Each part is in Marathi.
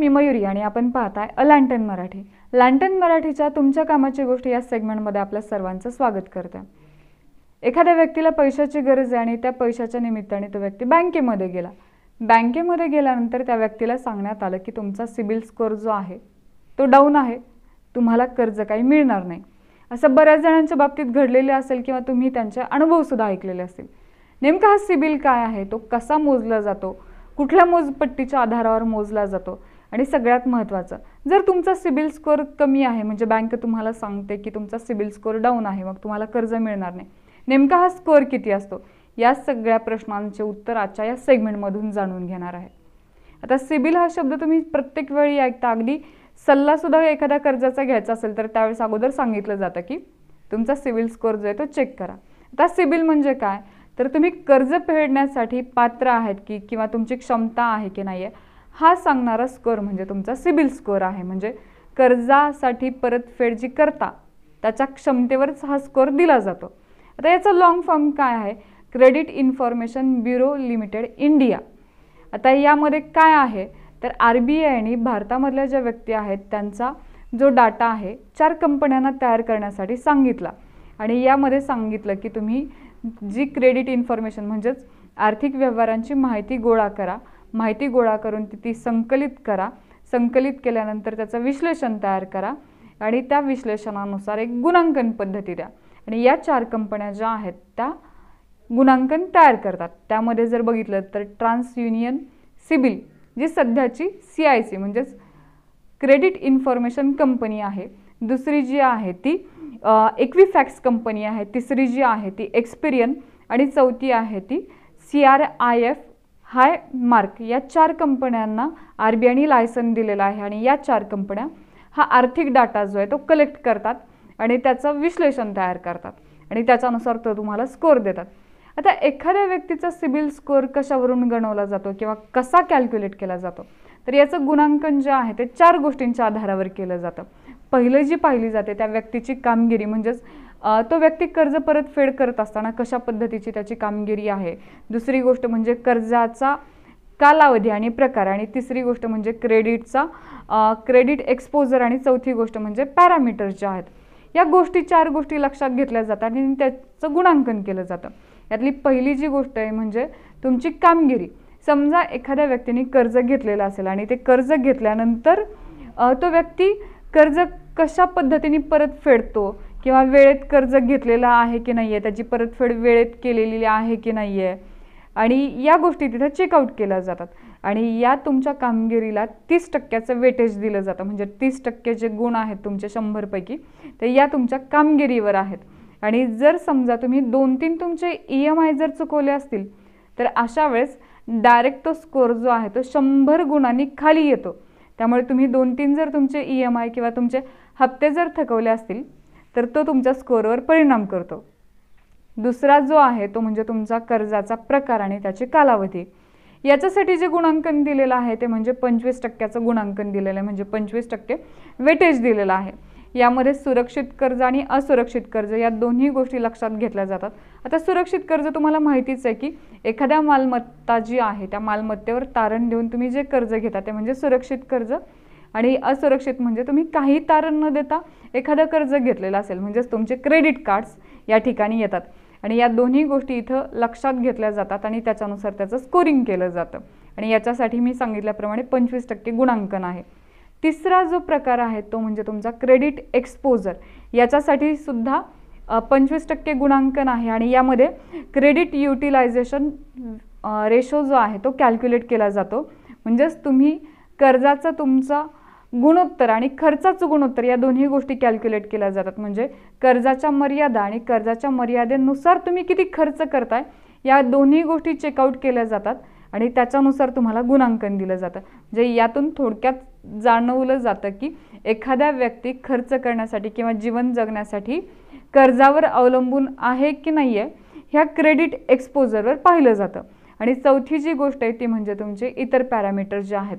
मी मयुरी आणि आपण पाहताय अलँटन मराठी लँटन मराठीच्या तुमच्या कामाची गोष्ट या सेगमेंटमध्ये आपल्या सर्वांचं स्वागत करते एखाद्या व्यक्तीला पैशाची गरज आहे आणि त्या पैशाच्या निमित्ताने तो व्यक्ती बँकेमध्ये गेला बँकेमध्ये गेल्यानंतर त्या व्यक्तीला सांगण्यात आलं की तुमचा सिबिल स्कोअर जो आहे तो डाऊन आहे तुम्हाला कर्ज काही मिळणार नाही असं बऱ्याच जणांच्या बाबतीत घडलेले असेल किंवा तुम्ही त्यांचे अनुभवसुद्धा ऐकलेले असेल नेमका हा सिबिल काय आहे तो कसा मोजला जातो कुठल्या मोजपट्टीच्या आधारावर मोजला जातो आणि सगळ्यात महत्त्वाचं जर तुमचा सिबिल स्कोअर कमी आहे म्हणजे बँक तुम्हाला सांगते की तुमचा सिबिल स्कोअर डाऊन आहे मग तुम्हाला कर्ज मिळणार नाही नेमका हा स्कोअर किती असतो या सगळ्या प्रश्नांचे उत्तर आजच्या या सेगमेंटमधून जाणून घेणार आहे आता सिबिल हा शब्द तुम्ही प्रत्येक वेळी ऐकता अगदी सल्लासुद्धा एखाद्या कर्जाचा घ्यायचा असेल तर त्यावेळेस अगोदर सांगितलं जातं की तुमचा सिबिल स्कोअर जो आहे तो चेक करा आता सिबिल म्हणजे काय तर तुम्ही कर्ज फेडण्यासाठी पात्र आहेत की किंवा तुमची क्षमता आहे की नाही आहे हा सांगणारा स्कोअर म्हणजे तुमचा सिबिल स्कोअर आहे म्हणजे कर्जासाठी परतफेड जी करता त्याच्या क्षमतेवरच हा स्कोअर दिला जातो आता याचा लॉंग फॉर्म काय आहे credit information bureau limited India आता यामध्ये काय आहे तर आर बी आयने भारतामधल्या ज्या व्यक्ती आहेत त्यांचा जो डाटा आहे चार कंपन्यांना तयार करण्यासाठी सांगितला आणि यामध्ये सांगितलं की तुम्ही जी क्रेडिट इन्फॉर्मेशन म्हणजेच आर्थिक व्यवहारांची माहिती गोळा करा माहिती गोळा करून ती ती संकलित करा संकलित केल्यानंतर त्याचं विश्लेषण तयार करा आणि त्या विश्लेषणानुसार एक गुणांकन पद्धती द्या आणि या चार कंपन्या ज्या आहेत त्या गुणांकन तयार करतात त्यामध्ये जर बघितलं तर ट्रान्स युनियन सिबिल जी सध्याची सी आय सी म्हणजेच क्रेडिट इन्फॉर्मेशन कंपनी आहे दुसरी जी आहे ती एक्विफॅक्स कंपनी आहे तिसरी जी आहे ती एक्सपिरियन आणि चौथी आहे ती C R I F High Mark या चार कंपन्यांना आर बी आयने लायसन दिलेलं आहे आणि या चार कंपन्या हा आर्थिक डाटा जो आहे तो कलेक्ट करतात आणि त्याचं विश्लेषण तयार करतात आणि त्याच्यानुसार तो तुम्हाला स्कोर देतात आता एखाद्या व्यक्तीचा सिबिल स्कोअर कशावरून गणवला जातो किंवा कसा कॅल्क्युलेट केला जातो तर याचं गुणांकन जे आहे ते चार गोष्टींच्या आधारावर केलं जातं पहिलं जी पाहिली जाते त्या व्यक्तीची कामगिरी म्हणजेच तो व्यक्ती कर्ज परतफेड करत असताना कशा पद्धतीची त्याची कामगिरी आहे दुसरी गोष्ट म्हणजे कर्जाचा कालावधी आणि प्रकार आणि तिसरी गोष्ट म्हणजे क्रेडिटचा क्रेडिट एक्सपोजर आणि चौथी गोष्ट म्हणजे पॅरामीटर्स ज्या आहेत या गोष्टी चार गोष्टी लक्षात घेतल्या जातात आणि त्याचं गुणांकन केलं जातं यातली पहिली जी गोष्ट आहे म्हणजे तुमची कामगिरी समजा एखाद्या व्यक्तीने कर्ज घेतलेलं असेल आणि ते कर्ज घेतल्यानंतर तो व्यक्ती कर्ज कशा पद्धतीने परत फेडतो किंवा वेळेत कर्ज घेतलेलं आहे की नाही आहे त्याची परतफेड वेळेत केलेली आहे की नाही आहे आणि या गोष्टी तिथं चेकआउट केल्या जातात आणि या तुमच्या कामगिरीला तीस टक्क्याचं वेटेज दिलं जातं म्हणजे तीस टक्के जे गुण आहेत तुमच्या शंभरपैकी ते या तुमच्या कामगिरीवर आहेत आणि जर समजा तुम्ही दोन तीन तुमचे ई एम आय जर चुकवले असतील तर अशा वेळेस डायरेक्ट तो स्कोअर जो आहे तो शंभर गुणांनी खाली येतो त्यामुळे तुम्ही दोन तीन जर तुमचे ई एम आय किंवा तुमचे हप्ते जर थकवले असतील तर तो तुमच्या स्कोअरवर परिणाम करतो दुसरा जो आहे तो म्हणजे तुमचा कर्जाचा प्रकार आणि त्याची कालावधी याच्यासाठी जे गुणांकन दिलेलं आहे ते म्हणजे पंचवीस टक्क्याचं गुणांकन दिलेलं आहे म्हणजे पंचवीस टक्के वेटेज दिलेलं आहे यामध्ये सुरक्षित कर्ज आणि असुरक्षित कर्ज या दोन्ही गोष्टी लक्षात घेतल्या जातात आता सुरक्षित कर्ज तुम्हाला माहितीच आहे की एखाद्या मालमत्ता जी आहे त्या मालमत्तेवर तारण देऊन तुम्ही जे कर्ज घेता ते म्हणजे सुरक्षित कर्ज आणि असुरक्षित म्हणजे तुम्ही काही तारण न देता एखादं कर्ज घेतलेलं असेल म्हणजेच तुमचे क्रेडिट कार्ड्स या ठिकाणी येतात आणि या दोन्ही गोष्टी इथं लक्षात घेतल्या जातात आणि त्याच्यानुसार त्याचं स्कोरिंग केलं जातं आणि याच्यासाठी मी सांगितल्याप्रमाणे पंचवीस टक्के गुणांकन आहे तिसरा जो प्रकार आहे तो म्हणजे तुमचा क्रेडिट एक्सपोजर याच्यासाठी सुद्धा पंचवीस टक्के गुणांकन आहे आणि यामध्ये क्रेडिट युटिलायझेशन रेशो जो आहे तो कॅल्क्युलेट केला जातो म्हणजेच तुम्ही कर्जाचा तुमचा गुणोत्तर आणि खर्चाचं गुणोत्तर या दोन्ही गोष्टी कॅल्क्युलेट केल्या जातात म्हणजे कर्जाच्या मर्यादा आणि कर्जाच्या मर्यादेनुसार तुम्ही किती खर्च करताय या दोन्ही गोष्टी चेकआउट केल्या जातात आणि त्याच्यानुसार तुम्हाला गुणांकन दिलं जातं म्हणजे यातून थोडक्यात जाणवलं जातं की एखाद्या व्यक्ती खर्च करण्यासाठी किंवा जीवन जगण्यासाठी कर्जावर अवलंबून आहे की नाही आहे ह्या क्रेडिट एक्सपोजरवर पाहिलं जातं आणि चौथी जी गोष्ट आहे ती म्हणजे तुमचे इतर पॅरामीटर्स जे आहेत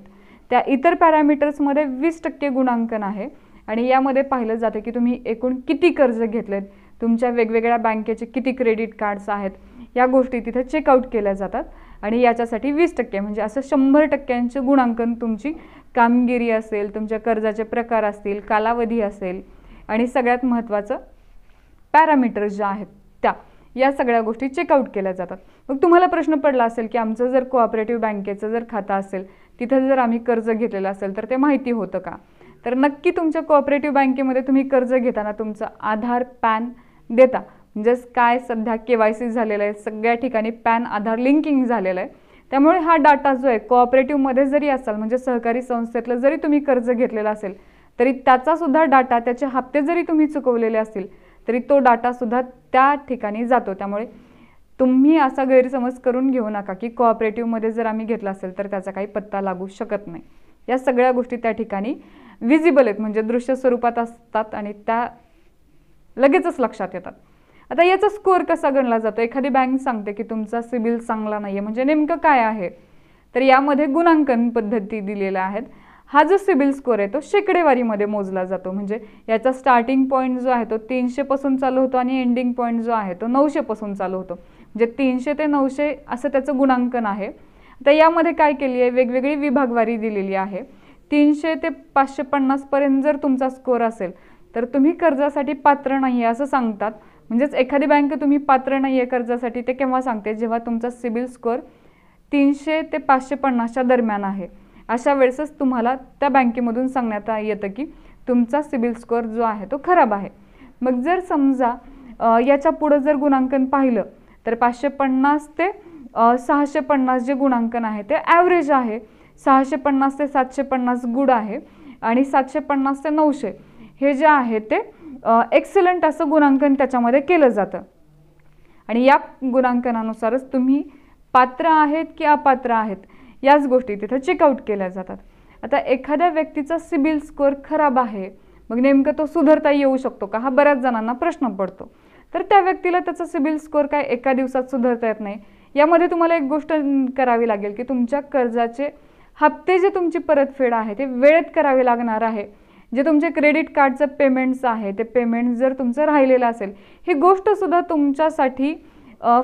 त्या इतर पॅरामीटर्समध्ये वीस टक्के गुणांकन आहे आणि यामध्ये पाहिलं जातं की तुम्ही एकूण किती कर्ज घेतलेत तुमच्या वेगवेगळ्या बँकेचे किती क्रेडिट कार्ड्स आहेत या गोष्टी तिथे चेकआउट केल्या जातात आणि याच्यासाठी वीस टक्के म्हणजे असं शंभर टक्क्यांचे गुणांकन तुमची कामगिरी असेल तुमच्या कर्जाचे प्रकार असतील कालावधी असेल आणि सगळ्यात महत्त्वाचं पॅरामीटर्स ज्या आहेत त्या या सगळ्या गोष्टी चेकआउट केल्या जातात मग तुम्हाला प्रश्न पडला असेल की आमचं जर कोऑपरेटिव्ह बँकेचं जर खातं असेल तिथं जर आम्ही कर्ज घेतलेलं असेल तर ते माहिती होतं का तर नक्की तुमच्या कोऑपरेटिव्ह बँकेमध्ये तुम्ही कर्ज घेताना तुमचं आधार पॅन देता म्हणजेच काय सध्या के वाय सी झालेलं आहे सगळ्या ठिकाणी पॅन आधार लिंकिंग झालेलं आहे त्यामुळे हा डाटा जो आहे कोऑपरेटिव्हमध्ये जरी असाल म्हणजे सहकारी संस्थेतलं जरी तुम्ही कर्ज घेतलेलं असेल तरी त्याचासुद्धा डाटा त्याचे हप्ते जरी तुम्ही चुकवलेले असतील तरी तो डाटासुद्धा त्या ठिकाणी जातो त्यामुळे तुम्ही असा गैरसमज करून घेऊ नका की कोऑपरेटिव्हमध्ये जर आम्ही घेतला असेल तर त्याचा काही पत्ता लागू शकत नाही या सगळ्या गोष्टी त्या ठिकाणी विजिबल आहेत म्हणजे दृश्य स्वरूपात असतात आणि त्या लगेचच लक्षात येतात आता याचा स्कोअर कसा गणला जातो एखादी बँक सांगते की तुमचा सिबिल चांगला नाही आहे म्हणजे नेमकं काय आहे तर यामध्ये गुणांकन पद्धती दिलेल्या आहेत हा जो सिबिल स्कोअर आहे तो शेकडेवारीमध्ये मोजला जातो म्हणजे याचा स्टार्टिंग पॉईंट जो आहे तो तीनशेपासून चालू होतो आणि एंडिंग पॉईंट जो आहे तो नऊशेपासून चालू होतो म्हणजे तीनशे ते नऊशे असं त्याचं गुणांकन आहे तर यामध्ये काय केली आहे वेगवेगळी विभागवारी दिलेली आहे तीनशे ते पाचशे पन्नासपर्यंत जर तुमचा स्कोर असेल तर तुम्ही कर्जासाठी पात्र नाही आहे असं सांगतात म्हणजेच एखादी बँक तुम्ही पात्र नाही आहे कर्जासाठी ते केव्हा सांगते जेव्हा तुमचा सिबिल स्कोअर तीनशे ते पाचशे पन्नासच्या दरम्यान आहे अशा वेळेसच तुम्हाला त्या बँकेमधून सांगण्यात येतं की तुमचा सिबिल स्कोअर जो आहे तो खराब आहे मग जर समजा याच्या पुढं जर गुणांकन पाहिलं तर पाचशे पन्नास ते सहाशे पन्नास जे गुणांकन आहे ते ॲव्हरेज आहे सहाशे पन्नास ते सातशे पन्नास गुड आहे आणि सातशे पन्नास ते नऊशे हे जे आहे ते एक्सलंट असं गुणांकन त्याच्यामध्ये केलं जातं आणि या गुणांकनानुसारच तुम्ही पात्र आहेत की अपात्र आहेत याच गोष्टी तिथं चेकआउट केल्या जातात आता एखाद्या व्यक्तीचा सिबिल स्कोअर खराब आहे मग नेमकं तो सुधरता येऊ शकतो का हा बऱ्याच जणांना प्रश्न पडतो तर त्या व्यक्तीला त्याचा सिबिल स्कोअर काय एका दिवसात सुधारता येत नाही यामध्ये तुम्हाला एक गोष्ट करावी लागेल की तुमच्या कर्जाचे हप्ते जे तुमची परतफेड आहे ते वेळेत करावे लागणार आहे जे तुमचे क्रेडिट कार्डचं पेमेंट्स आहे ते पेमेंट जर तुमचं राहिलेलं असेल ही गोष्टसुद्धा तुमच्यासाठी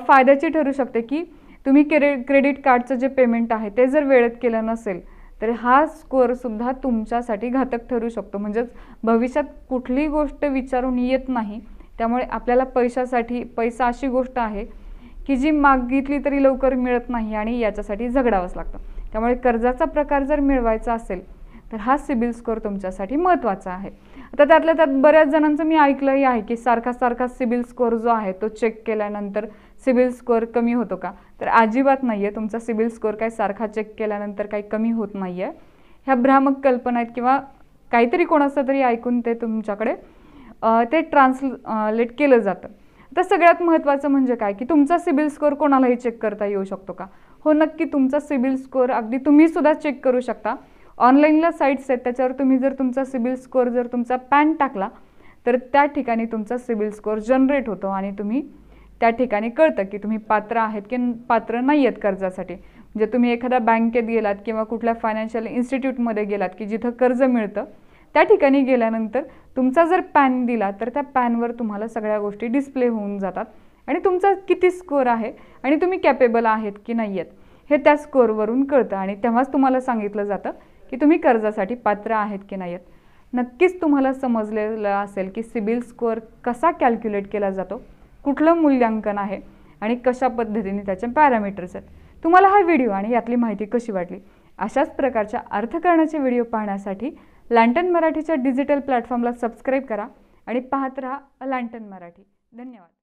फायद्याची ठरू शकते की तुम्ही क्रे क्रेडिट कार्डचं जे पेमेंट आहे ते जर वेळेत केलं नसेल तर हा स्कोअरसुद्धा तुमच्यासाठी घातक ठरू शकतो म्हणजेच भविष्यात कुठलीही गोष्ट विचारून येत नाही त्यामुळे आपल्याला पैशासाठी पैसा अशी गोष्ट आहे की जी मागितली तरी लवकर मिळत नाही आणि याच्यासाठी झगडावंच लागतं त्यामुळे कर्जाचा प्रकार जर मिळवायचा असेल तर हा सिबिल स्कोअर तुमच्यासाठी महत्त्वाचा आहे आता त्यातल्या त्यात बऱ्याच जणांचं मी ऐकलंही आहे की सारखा सारखा सिबिल स्कोअर जो आहे तो चेक केल्यानंतर सिबिल स्कोअर कमी होतो का तर अजिबात नाही आहे तुमचा सिबिल स्कोअर काय सारखा चेक केल्यानंतर काही कमी होत नाही आहे ह्या भ्रामक कल्पना आहेत किंवा काहीतरी कोणाचं तरी ऐकून ते तुमच्याकडे ते ट्रान्सलेट केलं जातं तर सगळ्यात महत्त्वाचं म्हणजे काय की तुमचा सिबिल स्कोअर कोणालाही चेक करता येऊ शकतो का हो नक्की तुमचा सिबिल स्कोअर अगदी तुम्हीसुद्धा चेक करू शकता ऑनलाईनला साईट्स आहेत त्याच्यावर तुम्ही जर तुमचा सिबिल स्कोअर जर तुमचा पॅन टाकला तर त्या ठिकाणी तुमचा सिबिल स्कोअर जनरेट होतो आणि तुम्ही त्या ठिकाणी कळतं की तुम्ही पात्र आहेत की पात्र नाही आहेत कर्जासाठी म्हणजे तुम्ही एखाद्या बँकेत गेलात किंवा कुठल्या फायनान्शियल इन्स्टिट्यूटमध्ये गेलात की जिथं कर्ज मिळतं त्या ठिकाणी गेल्यानंतर तुमचा जर पॅन दिला तर त्या पॅनवर तुम्हाला सगळ्या गोष्टी डिस्प्ले होऊन जातात आणि तुमचा किती स्कोअर आहे आणि तुम्ही कॅपेबल आहेत की नाही आहेत हे त्या स्कोअरवरून कळतं आणि तेव्हाच तुम्हाला सांगितलं जातं की तुम्ही कर्जासाठी पात्र आहेत की नाही आहेत नक्कीच तुम्हाला समजलेलं असेल की सिबिल स्कोअर कसा कॅल्क्युलेट केला जातो कुठलं मूल्यांकन आहे आणि कशा पद्धतीने त्याचे पॅरामीटर्स आहेत तुम्हाला हा व्हिडिओ आणि यातली माहिती कशी वाटली अशाच प्रकारच्या अर्थकारणाचे व्हिडिओ पाहण्यासाठी लँटन मराठीच्या डिजिटल प्लॅटफॉर्मला सबस्क्राईब करा आणि पाहत राहा लँटन मराठी धन्यवाद